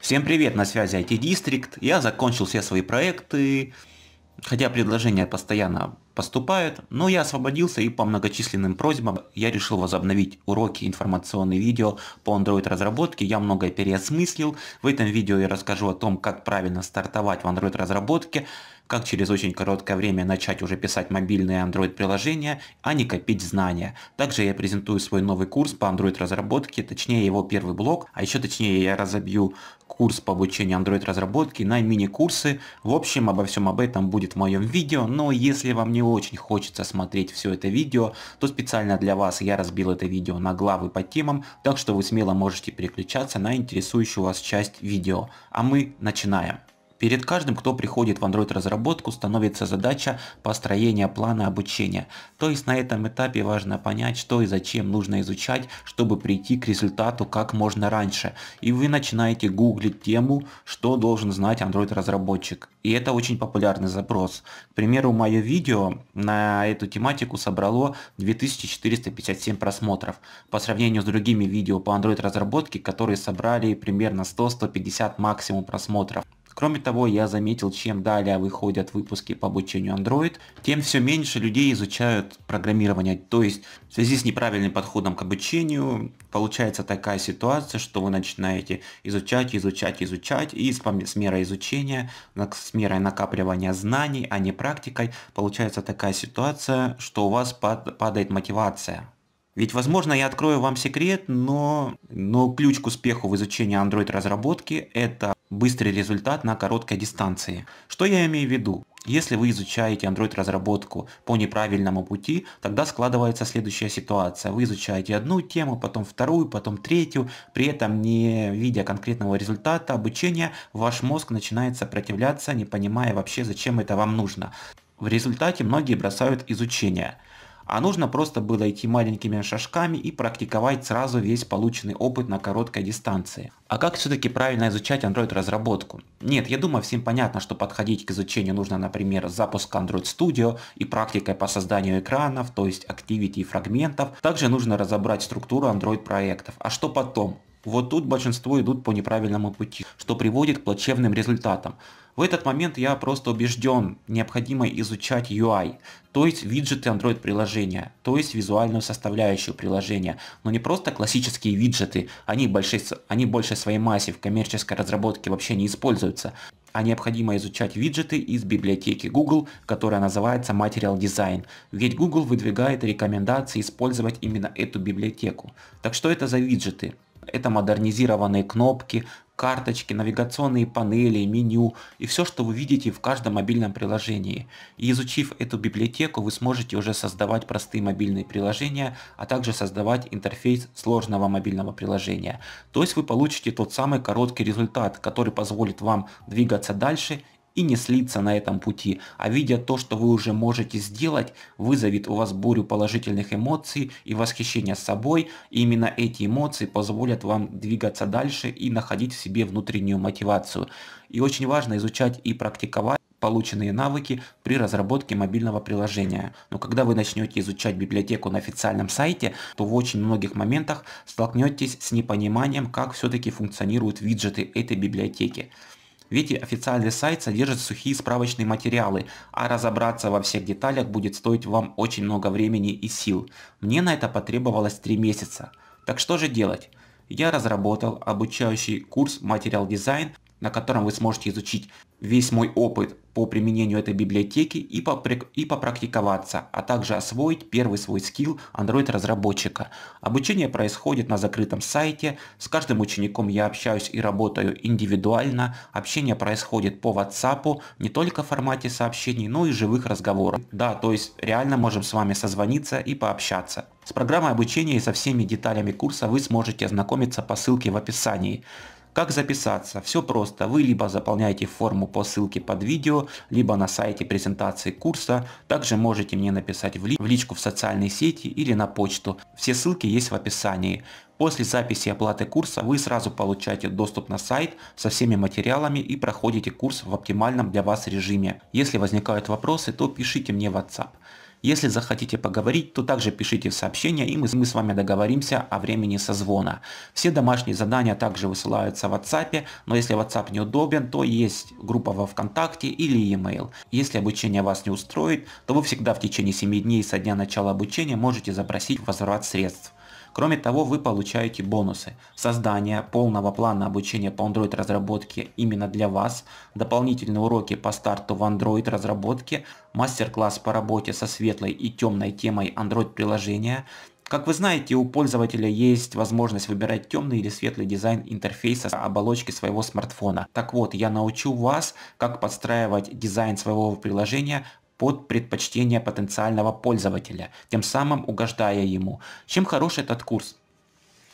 Всем привет, на связи IT District. Я закончил все свои проекты, хотя предложения постоянно поступает, но я освободился и по многочисленным просьбам я решил возобновить уроки, информационные видео по Android разработке. Я многое переосмыслил. В этом видео я расскажу о том, как правильно стартовать в Android разработке, как через очень короткое время начать уже писать мобильные Android приложения, а не копить знания. Также я презентую свой новый курс по Android разработке, точнее его первый блок, а еще точнее я разобью курс по обучению Android разработки на мини-курсы. В общем, обо всем об этом будет в моем видео, но если вам не не очень хочется смотреть все это видео, то специально для вас я разбил это видео на главы по темам, так что вы смело можете переключаться на интересующую вас часть видео. А мы начинаем. Перед каждым, кто приходит в Android разработку, становится задача построения плана обучения. То есть на этом этапе важно понять, что и зачем нужно изучать, чтобы прийти к результату как можно раньше. И вы начинаете гуглить тему, что должен знать Android разработчик. И это очень популярный запрос. К примеру, мое видео на эту тематику собрало 2457 просмотров. По сравнению с другими видео по Android разработке, которые собрали примерно 100-150 максимум просмотров. Кроме того, я заметил, чем далее выходят выпуски по обучению Android, тем все меньше людей изучают программирование. То есть в связи с неправильным подходом к обучению получается такая ситуация, что вы начинаете изучать, изучать, изучать, и с, с мерой изучения, с мерой накапливания знаний, а не практикой, получается такая ситуация, что у вас падает мотивация. Ведь, возможно, я открою вам секрет, но, но ключ к успеху в изучении Android-разработки – это быстрый результат на короткой дистанции. Что я имею в виду? Если вы изучаете Android разработку по неправильному пути, тогда складывается следующая ситуация. Вы изучаете одну тему, потом вторую, потом третью, при этом не видя конкретного результата обучения, ваш мозг начинает сопротивляться, не понимая вообще, зачем это вам нужно. В результате многие бросают изучение а нужно просто было идти маленькими шажками и практиковать сразу весь полученный опыт на короткой дистанции. А как все-таки правильно изучать Android разработку? Нет, я думаю всем понятно, что подходить к изучению нужно, например, с запуска Android Studio и практикой по созданию экранов, то есть Activity и фрагментов. Также нужно разобрать структуру Android проектов. А что потом? Вот тут большинство идут по неправильному пути, что приводит к плачевным результатам. В этот момент я просто убежден, необходимо изучать UI, то есть виджеты Android приложения, то есть визуальную составляющую приложения, но не просто классические виджеты, они, большей, они больше своей массе в коммерческой разработке вообще не используются, а необходимо изучать виджеты из библиотеки Google, которая называется Material Design, ведь Google выдвигает рекомендации использовать именно эту библиотеку. Так что это за виджеты? Это модернизированные кнопки, карточки, навигационные панели, меню и все, что вы видите в каждом мобильном приложении. И изучив эту библиотеку, вы сможете уже создавать простые мобильные приложения, а также создавать интерфейс сложного мобильного приложения. То есть вы получите тот самый короткий результат, который позволит вам двигаться дальше и не слиться на этом пути, а видя то, что вы уже можете сделать, вызовет у вас бурю положительных эмоций и восхищения собой, и именно эти эмоции позволят вам двигаться дальше и находить в себе внутреннюю мотивацию. И очень важно изучать и практиковать полученные навыки при разработке мобильного приложения. Но когда вы начнете изучать библиотеку на официальном сайте, то в очень многих моментах столкнетесь с непониманием, как все-таки функционируют виджеты этой библиотеки. Видите, официальный сайт содержит сухие справочные материалы, а разобраться во всех деталях будет стоить вам очень много времени и сил. Мне на это потребовалось 3 месяца. Так что же делать? Я разработал обучающий курс Material Design на котором вы сможете изучить весь мой опыт по применению этой библиотеки и, поприк... и попрактиковаться, а также освоить первый свой скилл Android-разработчика. Обучение происходит на закрытом сайте, с каждым учеником я общаюсь и работаю индивидуально, общение происходит по WhatsApp, не только в формате сообщений, но и живых разговоров. Да, то есть реально можем с вами созвониться и пообщаться. С программой обучения и со всеми деталями курса вы сможете ознакомиться по ссылке в описании. Как записаться? Все просто. Вы либо заполняете форму по ссылке под видео, либо на сайте презентации курса. Также можете мне написать в, личку в социальной сети или на почту. Все ссылки есть в описании. После записи и оплаты курса вы сразу получаете доступ на сайт со всеми материалами и проходите курс в оптимальном для вас режиме. Если возникают вопросы, то пишите мне в WhatsApp. Если захотите поговорить, то также пишите сообщения, и мы, мы с вами договоримся о времени созвона. Все домашние задания также высылаются в WhatsApp, но если WhatsApp неудобен, то есть группа во ВКонтакте или e-mail. Если обучение вас не устроит, то вы всегда в течение 7 дней со дня начала обучения можете запросить возврат средств. Кроме того, вы получаете бонусы. Создание полного плана обучения по Android разработке именно для вас, дополнительные уроки по старту в Android разработке, мастер-класс по работе со светлой и темной темой Android приложения, как вы знаете, у пользователя есть возможность выбирать темный или светлый дизайн интерфейса оболочки своего смартфона. Так вот, я научу вас, как подстраивать дизайн своего приложения под предпочтение потенциального пользователя, тем самым угождая ему. Чем хорош этот курс?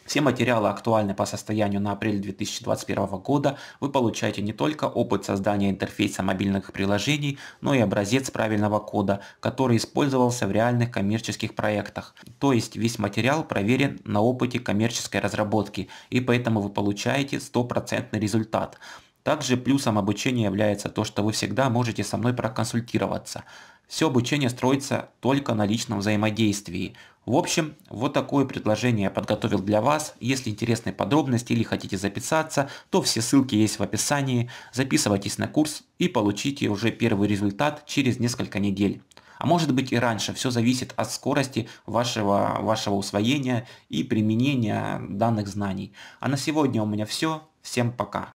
Все материалы актуальны по состоянию на апрель 2021 года. Вы получаете не только опыт создания интерфейса мобильных приложений, но и образец правильного кода, который использовался в реальных коммерческих проектах. То есть весь материал проверен на опыте коммерческой разработки, и поэтому вы получаете стопроцентный результат. Также плюсом обучения является то, что вы всегда можете со мной проконсультироваться. Все обучение строится только на личном взаимодействии. В общем, вот такое предложение я подготовил для вас. Если интересны подробности или хотите записаться, то все ссылки есть в описании. Записывайтесь на курс и получите уже первый результат через несколько недель. А может быть и раньше, все зависит от скорости вашего, вашего усвоения и применения данных знаний. А на сегодня у меня все. Всем пока.